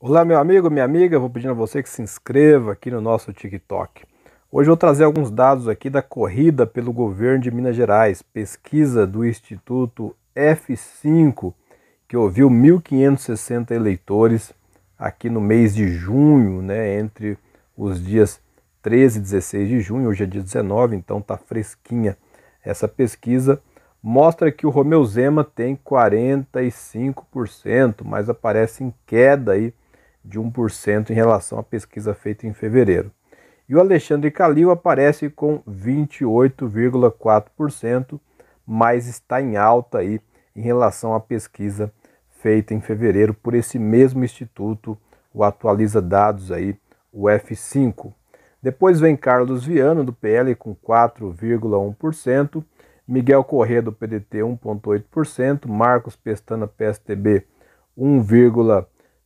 Olá, meu amigo, minha amiga, vou pedindo a você que se inscreva aqui no nosso TikTok. Hoje eu vou trazer alguns dados aqui da corrida pelo governo de Minas Gerais, pesquisa do Instituto F5, que ouviu 1.560 eleitores aqui no mês de junho, né, entre os dias 13 e 16 de junho, hoje é dia 19, então tá fresquinha essa pesquisa mostra que o Romeu Zema tem 45%, mas aparece em queda aí de 1% em relação à pesquisa feita em fevereiro. E o Alexandre Calil aparece com 28,4%, mas está em alta aí em relação à pesquisa feita em fevereiro por esse mesmo instituto, o Atualiza Dados aí, o F5. Depois vem Carlos Viano do PL com 4,1%, Miguel Corrêa do PDT 1,8%, Marcos Pestana PSTB 1,8%,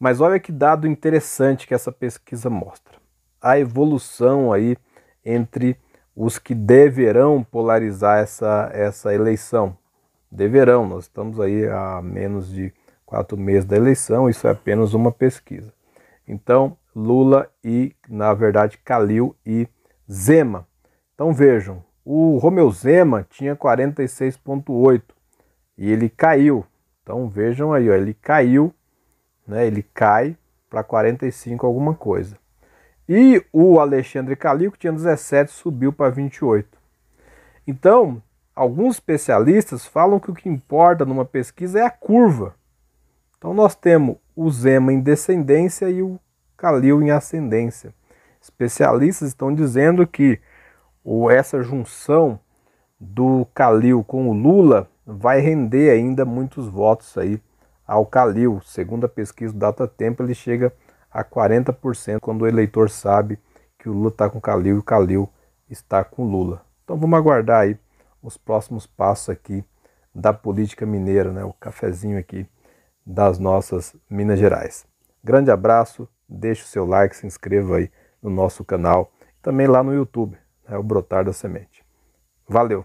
Mas olha que dado interessante que essa pesquisa mostra. A evolução aí entre os que deverão polarizar essa, essa eleição. Deverão, nós estamos aí a menos de quatro meses da eleição, isso é apenas uma pesquisa. Então, Lula e, na verdade, Calil e Zema. Então vejam, o Romeu Zema tinha 46,8 e ele caiu. Então vejam aí, ó, ele caiu né? Ele cai para 45 alguma coisa. E o Alexandre Calico tinha 17, subiu para 28. Então, alguns especialistas falam que o que importa numa pesquisa é a curva. Então nós temos o Zema em descendência e o Calil em ascendência. Especialistas estão dizendo que essa junção do Calil com o Lula vai render ainda muitos votos aí Alcalil. Segundo a pesquisa do tempo ele chega a 40% quando o eleitor sabe que o Lula tá está com o Calil e o Calil está com o Lula. Então vamos aguardar aí os próximos passos aqui da política mineira, né? o cafezinho aqui das nossas Minas Gerais. Grande abraço, deixe o seu like, se inscreva aí no nosso canal, também lá no YouTube, né? o Brotar da Semente. Valeu!